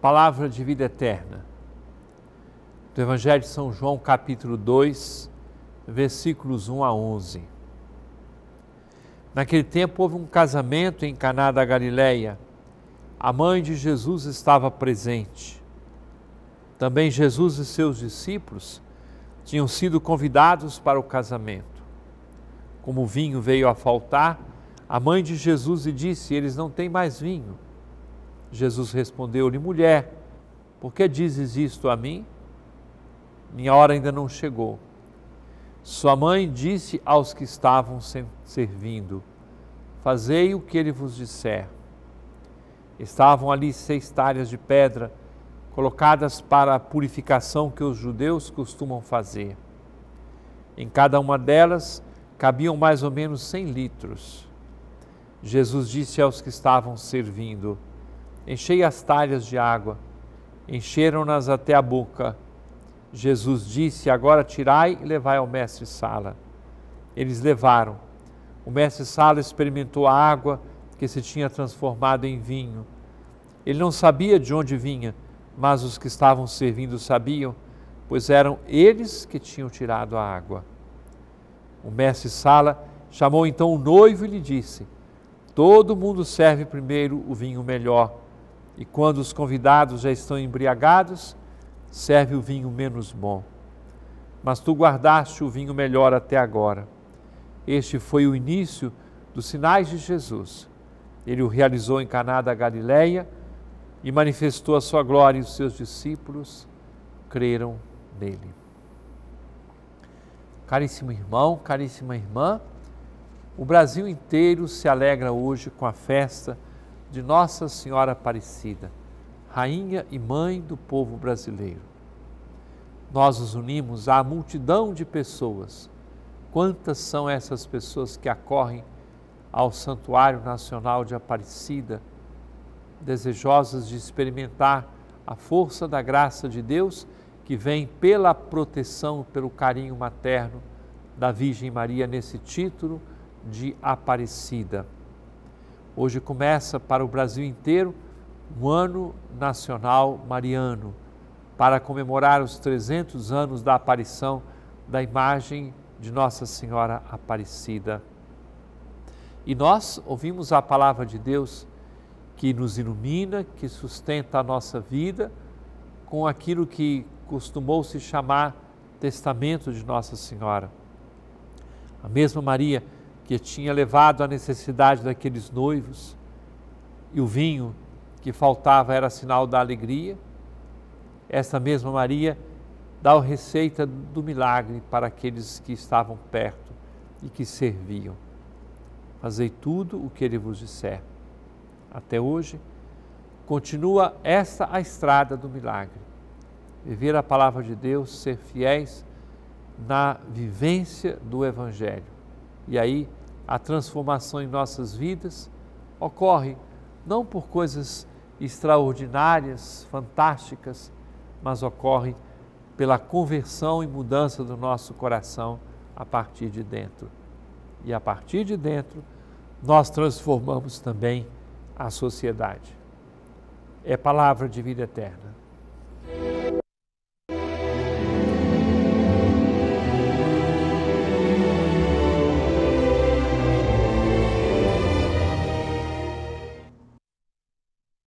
Palavra de vida eterna. Do Evangelho de São João, capítulo 2, versículos 1 a 11. Naquele tempo houve um casamento em Caná da Galileia. A mãe de Jesus estava presente. Também Jesus e seus discípulos tinham sido convidados para o casamento. Como o vinho veio a faltar, a mãe de Jesus lhe disse: Eles não têm mais vinho. Jesus respondeu-lhe: Mulher, por que dizes isto a mim? Minha hora ainda não chegou. Sua mãe disse aos que estavam servindo: Fazei o que ele vos disser. Estavam ali seis talhas de pedra, colocadas para a purificação que os judeus costumam fazer. Em cada uma delas cabiam mais ou menos cem litros. Jesus disse aos que estavam servindo: Enchei as talhas de água, encheram-nas até a boca. Jesus disse: Agora tirai e levai ao mestre-sala. Eles levaram. O mestre-sala experimentou a água que se tinha transformado em vinho. Ele não sabia de onde vinha, mas os que estavam servindo sabiam, pois eram eles que tinham tirado a água. O mestre-sala chamou então o noivo e lhe disse: Todo mundo serve primeiro o vinho melhor e quando os convidados já estão embriagados, serve o vinho menos bom. Mas tu guardaste o vinho melhor até agora. Este foi o início dos sinais de Jesus. Ele o realizou em Caná da Galileia e manifestou a sua glória e os seus discípulos creram nele. Caríssimo irmão, caríssima irmã, o Brasil inteiro se alegra hoje com a festa de Nossa Senhora Aparecida, Rainha e Mãe do povo brasileiro. Nós nos unimos à multidão de pessoas. Quantas são essas pessoas que acorrem ao Santuário Nacional de Aparecida, desejosas de experimentar a força da graça de Deus que vem pela proteção, pelo carinho materno da Virgem Maria nesse título de Aparecida. Hoje começa para o Brasil inteiro o Ano Nacional Mariano, para comemorar os 300 anos da aparição da imagem de Nossa Senhora Aparecida. E nós ouvimos a palavra de Deus que nos ilumina, que sustenta a nossa vida com aquilo que costumou se chamar Testamento de Nossa Senhora. A mesma Maria que tinha levado à necessidade daqueles noivos, e o vinho que faltava era sinal da alegria, essa mesma Maria dá a receita do milagre para aqueles que estavam perto e que serviam. Fazei tudo o que ele vos disser. Até hoje, continua esta a estrada do milagre. Viver a palavra de Deus, ser fiéis na vivência do Evangelho. E aí a transformação em nossas vidas ocorre não por coisas extraordinárias, fantásticas, mas ocorre pela conversão e mudança do nosso coração a partir de dentro. E a partir de dentro, nós transformamos também a sociedade. É palavra de vida eterna.